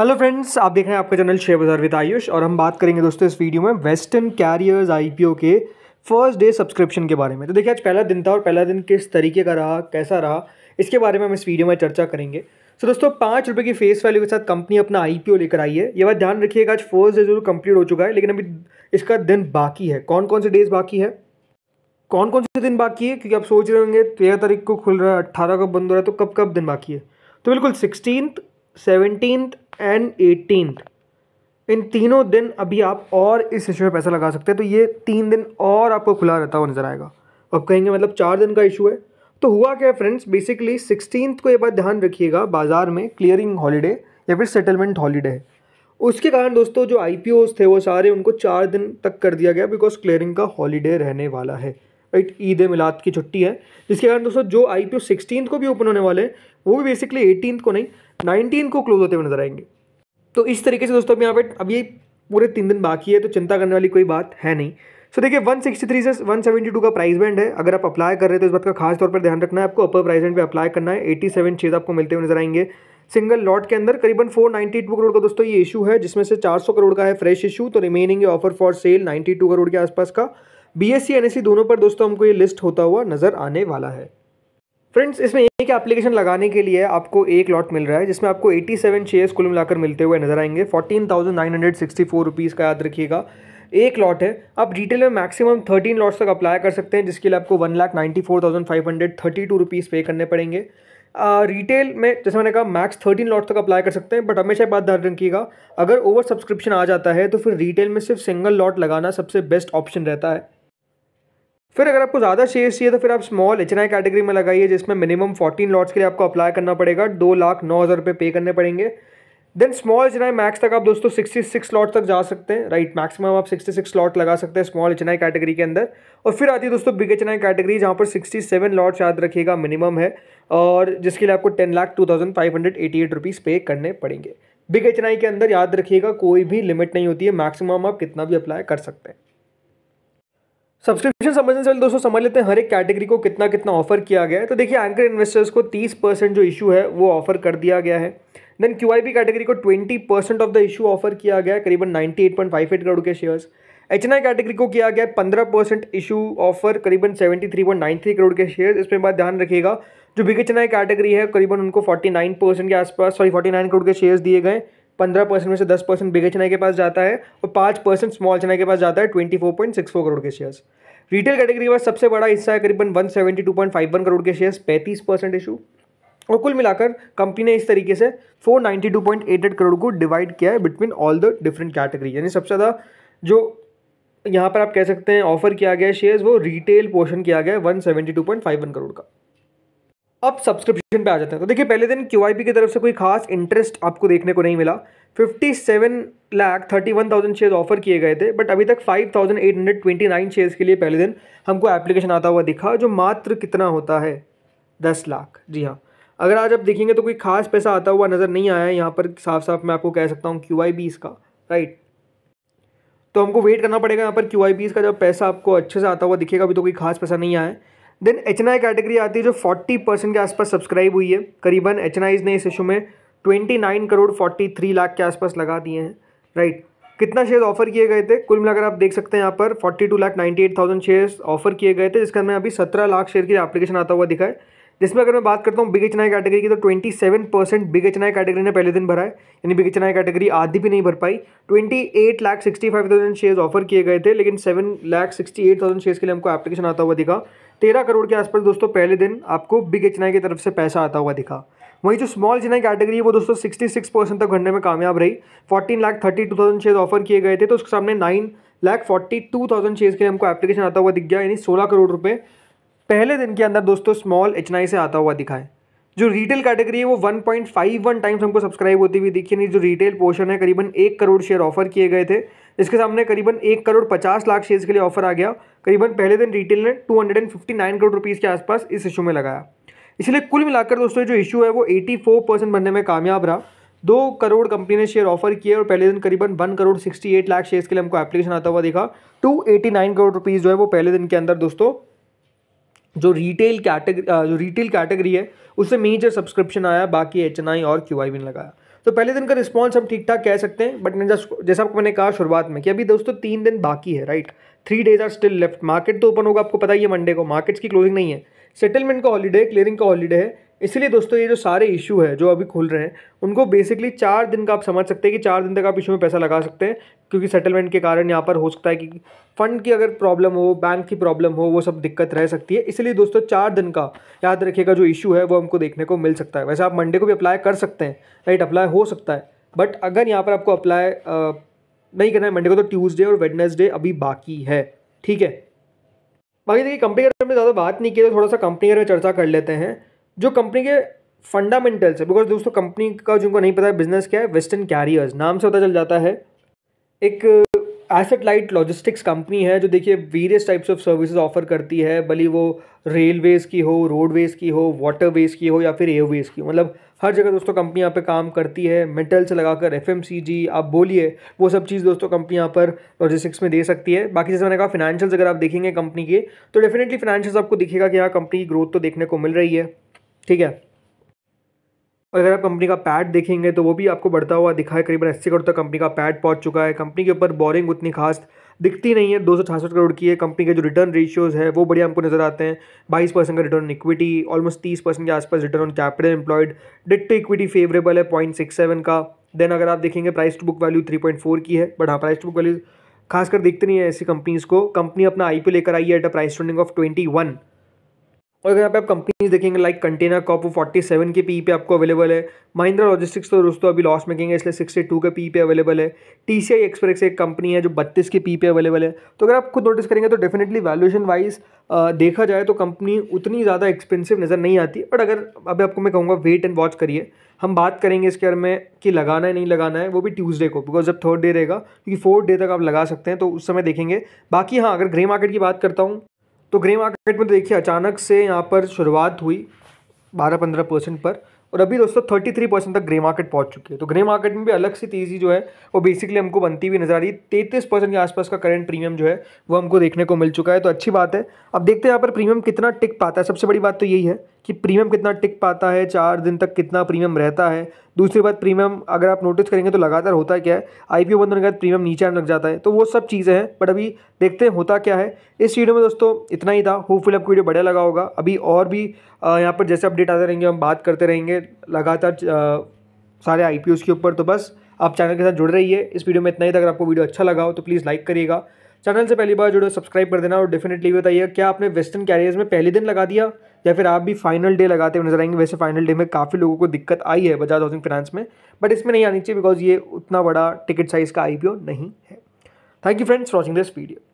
hello friends आप देख रहे हैं आपका चैनल शेयर बाजार विद आयुष और हम बात करेंगे दोस्तों इस वीडियो में वेस्टर्न कैरियर्स आईपीओ के फर्स्ट डे सब्सक्रिप्शन के बारे में तो देखिए आज पहला दिन था और पहला दिन किस तरीके का रहा कैसा रहा इसके बारे में हम इस वीडियो में चर्चा करेंगे सो so, दोस्तों पाँच रुपये की फेस वैल्यू के साथ कंपनी अपना आई लेकर आई है ये बात ध्यान रखिएगा आज फर्स्ट डे जरूर कंप्लीट हो चुका है लेकिन अभी इसका दिन बाकी है कौन कौन से डेज बाकी है कौन कौन से दिन बाकी है क्योंकि आप सोच रहे होंगे तेरह तारीख को खुल रहा है अट्ठारह को बंद हो रहा है तो कब कब दिन बाकी है तो बिल्कुल सिक्सटीन सेवनटीनथ एंड एटीनथ इन तीनों दिन अभी आप और इस इशू में पैसा लगा सकते हैं तो ये तीन दिन और आपको खुला रहता हुआ नज़र आएगा अब कहेंगे मतलब चार दिन का इशू है तो हुआ क्या है फ्रेंड्स बेसिकली सिक्सटीन को ये बात ध्यान रखिएगा बाज़ार में क्लियरिंग हॉलीडे या फिर सेटलमेंट हॉलीडे है उसके कारण दोस्तों जो आई थे वो सारे उनको चार दिन तक कर दिया गया बिकॉज क्लियरिंग का हॉलीडे रहने वाला है राइट ईद मिलाद की छुट्टी है जिसके कारण दोस्तों जो आई पी को भी ओपन होने वाले हैं वो भी बेसिकली एटीनथ को नहीं नाइनटीन को क्लोज होते हुए नजर आएंगे तो इस तरीके से दोस्तों अब यहाँ पे अब ये पूरे तीन दिन बाकी है तो चिंता करने वाली कोई बात है नहीं सो देखिए 163 से वन का प्राइस बैंड है अगर आप अप्लाई कर रहे हो तो इस बात का खास तौर पर ध्यान रखना है आपको अपर प्राइस बैंड पे अप्लाई करना है 87 सेवन चीज़ आपको मिलते हुए नजर आएंगे सिंगल लॉट के अंदर करीबन 492 करोड़ का दोस्तों ये इशू है जिसमें से 400 करोड़ का है फ्रेश इशू तो remaining offer for sale 92 crore के आसपास का बी एस e, e दोनों पर दोस्तों हमको ये लिस्ट होता हुआ नजर आने वाला है फ्रेंड्स इसमें एक एप्लीकेशन लगाने के लिए आपको एक लॉट मिल रहा है जिसमें आपको 87 सेवन शेयर्स कुल मिलाकर मिलते हुए नजर आएंगे fourteen thousand nine hundred sixty four rupees का याद रखिएगा एक लॉट है आप रिटेल में मैक्सिमम 13 लॉट्स तक अप्लाई कर सकते हैं जिसके लिए आपको one lakh ninety four thousand five hundred thirty two rupees पे करने पड़ेंगे रिटेल uh, में जैसे मैंने कहा मैक्स थर्टीन लॉट तक अप्लाई कर सकते हैं बट हमेशा बात ध्यान रखिएगा अगर ओवर सब्सक्रिप्शन आ जाता है तो फिर रिटेल में सिर्फ सिंगल लॉट लगाना सबसे बेस्ट ऑप्शन रहता है फिर अगर आपको ज़्यादा शेयर्स चाहिए तो फिर आप स्मॉल एच कैटेगरी में लगाइए जिसमें मिनिमम 14 लॉट्स के लिए आपको अप्लाई करना पड़ेगा दो लाख नौ हज़ार रुपये पे करने पड़ेंगे देन स्मॉल एच मैक्स तक आप दोस्तों 66 लॉट तक जा सकते हैं राइट मैक्सिमम आप 66 लॉट लगा सकते हैं स्मॉल एच कैटेगरी के अंदर और फिर आती है दोस्तों बिग एच कैटेगरी जहाँ पर सेवन लॉट याद रखिएगा मिनिमम है और जिसके लिए आपको ten lakh two thousand five hundred eighty eight rupees पे करने पड़ेंगे बिग एच के अंदर याद रखिएगा कोई भी लिमिट नहीं होती है मैक्सिमम आप कितना भी अप्लाई कर सकते हैं सब्सक्रिप्शन समझने से पहले दोस्तों समझ लेते हैं हर एक कैटेगरी को कितना कितना ऑफर किया गया है तो देखिए एंकर इन्वेस्टर्स को 30 परसेंट जो इशू है वो ऑफर कर दिया गया है देन क्यू कैटेगरी को 20 percent of the issue offer किया गया है करीबन 98.58 करोड़ के शेयर्स एच कैटेगरी को किया गया पंद्रह परसेंट इशू ऑफर करीबन थ्री करोड़ के शेयर्स इसमें बात ध्यान रखिएगा जो बिग एच कैटेगरी है करीबन उनको नाइन परसेंट के आसपास सॉरी नाइन करोड़ के शेयर्स दिए गए पंद्रह परसेंट में से दस परसेंट बिगे चेन्नई के पास जाता है और पाँच परसेंट स्मॉल चेन्नई के पास जाता है twenty four point six four crore के शेयर्स रिटेल कैटेगरी के सबसे बड़ा हिस्सा है करीबन one seventy two point five one crore के शेयर्स पैंतीस परसेंट इशू और कुल मिलाकर कंपनी ने इस तरीके से four ninety two point eight eight crore को डिवाइड किया है between all the different category यानी सबसे ज़्यादा जो यहाँ पर आप कह सकते हैं ऑफर किया गया शेयर्स वो रिटेल पोर्शन किया गया है one seventy two point five one crore का अब सब्सक्रिप्शन पे आ जाते हैं तो देखिए पहले दिन क्यू की तरफ से कोई खास इंटरेस्ट आपको देखने को नहीं मिला fifty seven lakh thirty one thousand share offer किए गए थे बट अभी तक five thousand eight hundred twenty nine shares के लिए पहले दिन हमको एप्लीकेशन आता हुआ दिखा जो मात्र कितना होता है दस लाख जी हाँ अगर आज आप देखेंगे तो कोई खास पैसा आता हुआ नज़र नहीं आया यहाँ पर साफ साफ मैं आपको कह सकता हूँ क्यू इसका राइट तो हमको वेट करना पड़ेगा यहाँ पर क्यू का जब पैसा आपको अच्छे से आता हुआ दिखेगा अभी तो कोई खास पैसा नहीं आया है देन एच कैटेगरी आती है जो 40 परसेंट के आसपास सब्सक्राइब हुई है करीबन एच ने इस इशू में 29 करोड़ 43 लाख के आसपास लगा दिए हैं राइट कितना शेयर ऑफर किए गए थे कुल मिलाकर आप देख सकते हैं यहाँ पर 42 लाख 98,000 शेयर्स ऑफर किए गए थे जिसका मैं अभी 17 लाख शेयर की एप्लीकेशन आता हुआ दिखाए जिसमें अगर मैं बात करता हूँ बिग एच कैटेगरी की तो 27 परसेंट बिग एच कैटेगरी ने पहले दिन भरा है यानी बिग एच कैटेगरी आधी भी नहीं भर पाई 28 लाख 65,000 शेयर्स ऑफर किए गए थे लेकिन 7 लाख 68,000 शेयर्स के लिए हमको एप्लीकेशन आता हुआ दिखा तेरह करोड़ के आसपास दोस्तों पहले दिन आपको बिग एच की तरफ से पैसा आता हुआ दिखा वहीं जो स्मॉल जिनाई कैटेगरी है वो दोस्तों सिक्सटी सिक्स परसेंट तक घंटे में कामयाब रही fourteen lakh thirty two thousand share offer किए गए थे तो उसके सामने nine lakh forty two thousand share के हमको एप्लीकेशन आता हुआ दिख गया यानी सोलह करोड़ रुपये पहले दिन के अंदर दोस्तों स्मॉल एच से आता हुआ दिखा है जो रिटेल कैटेगरी है वो वन टाइम्स हमको सब्सक्राइब होती हुई दिखी यानी जो रिटेल पोर्शन है करीबन एक करोड़ शेयर ऑफर किए गए थे इसके सामने करीबन एक करोड़ पचास लाख शेयर्स के लिए ऑफर आ गया करीबन पहले दिन रिटेल ने 259 करोड़ रुपीज़ के आसपास इस इशू में लगाया इसलिए कुल मिलाकर दोस्तों जो इशू है वो 84 परसेंट बनने में कामयाब रहा दो करोड़ कंपनी ने शेयर ऑफर किए और पहले दिन करीबन one crore sixty eight lakh shares के लिए हमको एप्लीकेशन आता हुआ देखा two eighty nine crore rupees जो है वो पहले दिन के अंदर दोस्तों जो रिटेल कैटेगरी जो रिटेल कैटेगरी है उससे मेजर सब्सक्रिप्शन आया बाकी एच एन आई और क्यू आई लगाया तो पहले दिन का रिस्पॉन्स हम ठीक ठाक कह सकते हैं बट जैसा आपको मैंने कहा शुरुआत में कि अभी दोस्तों तीन दिन बाकी है right three days are still left market तो ओपन होगा आपको पता ही है मंडे को मार्केट्स की क्लोजिंग नहीं है सेटलमेंट का हॉलीडे है क्लियरिंग का हॉलीडे है इसलिए दोस्तों ये जो सारे इशू है जो अभी खुल रहे हैं उनको बेसिकली चार दिन का आप समझ सकते हैं कि चार दिन तक आप इशू में पैसा लगा सकते हैं क्योंकि सेटलमेंट के कारण यहाँ पर हो सकता है कि फंड की अगर प्रॉब्लम हो बैंक की प्रॉब्लम हो वो सब दिक्कत रह सकती है इसलिए दोस्तों चार दिन का याद रखिएगा जो इशू है वो हमको देखने को मिल सकता है वैसे आप मंडे को भी अप्लाई कर सकते हैं राइट अप्लाई हो सकता है बट अगर यहाँ पर आपको अप्लाई नहीं करना है मंडे को तो ट्यूज़डे और वेडनेसडे अभी बाकी है ठीक है बाकी देखिए कंपनी के में ज़्यादा बात नहीं की तो थोड़ा सा कंपनी के चर्चा कर लेते हैं जो कंपनी के फंडामेंटल्स है बिकॉज दोस्तों कंपनी का जिनको नहीं पता है बिजनेस क्या है वेस्टर्न कैरियर्स नाम से पता चल जाता है एक एसेट लाइट लॉजिस्टिक्स कंपनी है जो देखिए various types of services offer करती है भले वो रेलवेज़ की हो रोडवेज़ की हो वाटरवेज़ की हो या फिर एयरवेज़ की हो मतलब हर जगह दोस्तों कंपनी यहाँ पे काम करती है मेटल से लगाकर एफ आप बोलिए वो सब चीज़ दोस्तों कंपनी यहाँ पर लॉजिस्टिक्स में दे सकती है बाकी जैसे मैंने कहा फिनेंशियल्स अगर आप देखेंगे कंपनी के तो डेफिनेटली फिनेंशियल्स आपको दिखेगा कि यहाँ कंपनी की ग्रोथ तो देखने को मिल रही है ठीक है और अगर आप कंपनी का पैड देखेंगे तो वो भी आपको बढ़ता हुआ दिखा है करीबन अस्सी करोड़ तक कंपनी का पैड पहुंच चुका है कंपनी के ऊपर बोरिंग उतनी खास दिखती नहीं है दो करोड़ की है कंपनी के जो रिटर्न रेशियोज़ है वो बढ़िया हमको नजर आते हैं बाईस परसेंट का रिटर्न इक्विटी ऑलमोस्ट तीस परसेंट के आसपास return on capital employed debt to equity favourable है पॉइंट सिक्स सेवन का देन अगर आप देखेंगे price to book value three point four की है बट हाँ प्राइस टू बुक वैल्यू खासकर दिखती नहीं है ऐसी कंपनीज़ को कंपनी अपना आई लेकर आई है at a price trending of twenty one और अगर यहाँ पे आप कंपनीज देखेंगे लाइक कंटेनर कॉप वो फोर्टी सेवन के पी पे आपको अवेलेबल है महिंद्रा लॉजिस्टिक्स तो दोस्तों अभी लॉस मेकिंग है इसलिए सिक्सटी टू के पी पे अवेलेबल है टी सी आई एक्सप्रेस एक कंपनी है जो बत्तीस के पी पे अवेलेबल है तो अगर आप खुद नोटिस करेंगे तो डेफिनेटली वैल्यूशन वाइज देखा जाए तो कंपनी उतनी ज़्यादा एक्सपेंसिव नज़र नहीं आती बट अगर अभी आपको मैं कहूँगा वेट एंड वॉच करिए हम बात करेंगे इसके बारे में कि लगाना है नहीं लगाना है वो भी ट्यूसडे को बिकॉज जब थर्ड डे रहेगा क्योंकि फोर्थ डे तक आप लगा सकते हैं तो उस समय देखेंगे बाकी हाँ अगर ग्रे मार्केट की बात करता हूँ तो ग्रे मार्केट में तो देखिए अचानक से यहाँ पर शुरुआत हुई बारह पंद्रह परसेंट पर और अभी दोस्तों थर्टी थ्री परसेंट तक ग्रे मार्केट पहुँच चुकी है तो ग्रे मार्केट में भी अलग सी तेज़ी जो है वो बेसिकली हमको बनती हुई नजर आ रही है तैंतीस परसेंट के आसपास का करंट प्रीमियम जो है वो हमको देखने को मिल चुका है तो अच्छी बात है अब देखते हैं यहाँ पर प्रीमियम कितना टिक पाता है सबसे बड़ी बात तो यही है कि प्रीमियम कितना टिक पाता है चार दिन तक कितना प्रीमियम रहता है दूसरी बात प्रीमियम अगर आप नोटिस करेंगे तो लगातार होता है क्या है आई पी ओ बंद होने के बाद प्रीमियम नीचे आने लग जाता है तो वो सब चीज़ें हैं बट अभी देखते हैं होता क्या है इस वीडियो में दोस्तों इतना ही था होपफुल आपको वीडियो बढ़िया लगा होगा अभी और भी यहाँ पर जैसे अपडेट आते रहेंगे हम बात करते रहेंगे लगातार सारे आई के ऊपर तो बस आप चैनल के साथ जुड़ रही है इस वीडियो में इतना ही था अगर आपको वीडियो अच्छा लगा हो तो प्लीज़ लाइक करिएगा चैनल से पहली बार जुड़े सब्सक्राइब कर देना और डेफिनेटली बताइए क्या आपने वेस्टर्न कैरियर्स में पहले दिन लगा दिया या फिर आप भी फाइनल डे लगाते हुए नजर आएंगे वैसे फाइनल डे में काफ़ी लोगों को दिक्कत आई है बजाज हाउसिंग फाइनेंस में बट इसमें नहीं आनी चाहिए बिकॉज ये उतना बड़ा टिकट साइज़ का आई नहीं है thank you friends watching this video